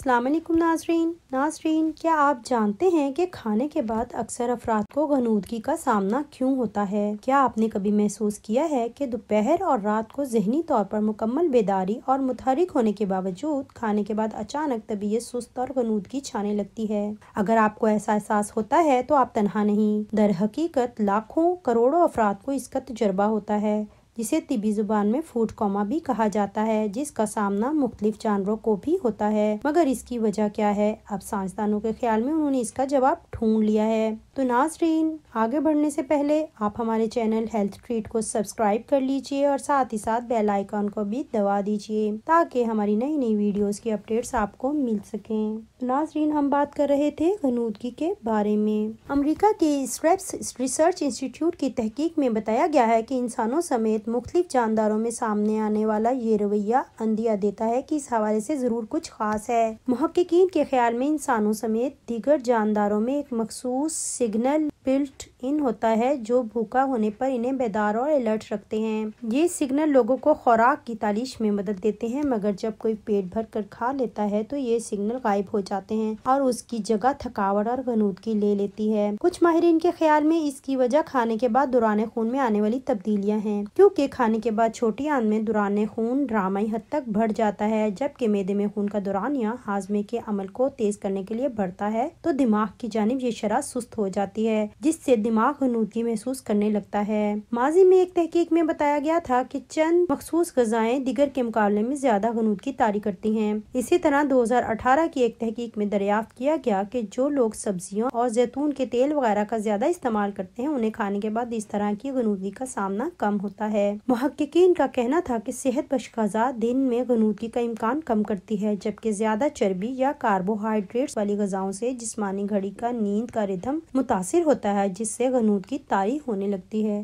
السلام علیکم ناظرین ناظرین کیا آپ جانتے ہیں کہ کھانے کے بعد اکثر افراد کو غنودگی کا سامنا کیوں ہوتا ہے کیا آپ نے کبھی محسوس کیا ہے کہ دوپہر اور رات کو ذہنی طور پر مکمل بیداری اور متحرک ہونے کے باوجود کھانے کے بعد اچانک طبیعت سست اور غنودگی چھانے لگتی ہے اگر آپ کو ایسا احساس ہوتا ہے تو آپ تنہا نہیں در حقیقت لاکھوں کروڑوں افراد کو اس کا تجربہ ہوتا ہے جسے طبی زبان میں فوڈ کوما بھی کہا جاتا ہے جس کا سامنا مختلف جانوروں کو بھی ہوتا ہے مگر اس کی وجہ کیا ہے اب سائنسدانوں کے خیال میں انہوں نے اس کا جواب ڈھونڈ لیا ہے تو ناظرین آگے بڑھنے سے پہلے آپ ہمارے چینل ہیلتھ ٹریٹ کو سبسکرائب کر لیجئے اور ساتھ ہی ساتھ بیل آئیکن کو بھی دبا دیجئے تاکہ ہماری نئی نئی ویڈیوز کی اپڈیٹس آپ کو مل سکیں ناظرین ہم بات کر رہے تھے غنودگی کے بارے میں امریکہ کے اسٹریپس ریسرچ انسٹیٹیوٹ کی تحقیق میں بتایا گیا ہے کہ انسانوں سمیت مختلف جانداروں میں سامنے آنے والا یہ رویہ اندیا دیتا ہے کہ اس حوالے سے ضرور کچھ خاص ہے محققین کے خیال میں انسانوں سمیت دیگر جانداروں میں ایک مخصوص سگنل بلٹ ان ہوتا ہے جو بھوکا ہونے پر انہیں بیدار اور الرٹ رکھتے ہیں یہ سگنل لوگوں کو خوراک کی تالیش میں مدد دیتے ہیں مگر جب کوئی پیٹ بھر کر کھا لیتا ہے تو یہ سگنل غائب ہو جاتے ہیں اور اس کی جگہ تھکاوٹ اور غنودگی لے لیتی ہے کچھ ماہرین کے خیال میں اس کی وجہ کھانے کے بعد دوران خون میں آنے والی تبدیلیاں ہیں کے کھانے کے بعد چھوٹی آن میں دوران خون ڈرامائی حد تک بڑھ جاتا ہے جبکہ میدے میں خون کا دوران یا ہاضمے کے عمل کو تیز کرنے کے لیے بڑھتا ہے تو دماغ کی جانب یہ شرح سست ہو جاتی ہے جس سے دماغ گنودگی محسوس کرنے لگتا ہے ماضی میں ایک تحقیق میں بتایا گیا تھا کہ چند مخصوص غذائیں دیگر کے مقابلے میں زیادہ کی تاری کرتی ہیں اسی طرح دو ہزار اٹھارہ کی ایک تحقیق میں دریافت کیا گیا کہ جو لوگ سبزیوں اور زیتون کے تیل وغیرہ کا زیادہ استعمال کرتے ہیں انہیں کھانے کے بعد اس طرح کی غنودگی کا سامنا کم ہوتا ہے ہے محققین کا کہنا تھا کہ صحت بشخذ دن میں غنودگی کا امکان کم کرتی ہے جبکہ زیادہ چربی یا کاربوہائیڈریٹس والی غذاؤں سے جسمانی گھڑی کا نیند کا ردھم متاثر ہوتا ہے جس سے غنود کی تاریخ ہونے لگتی ہے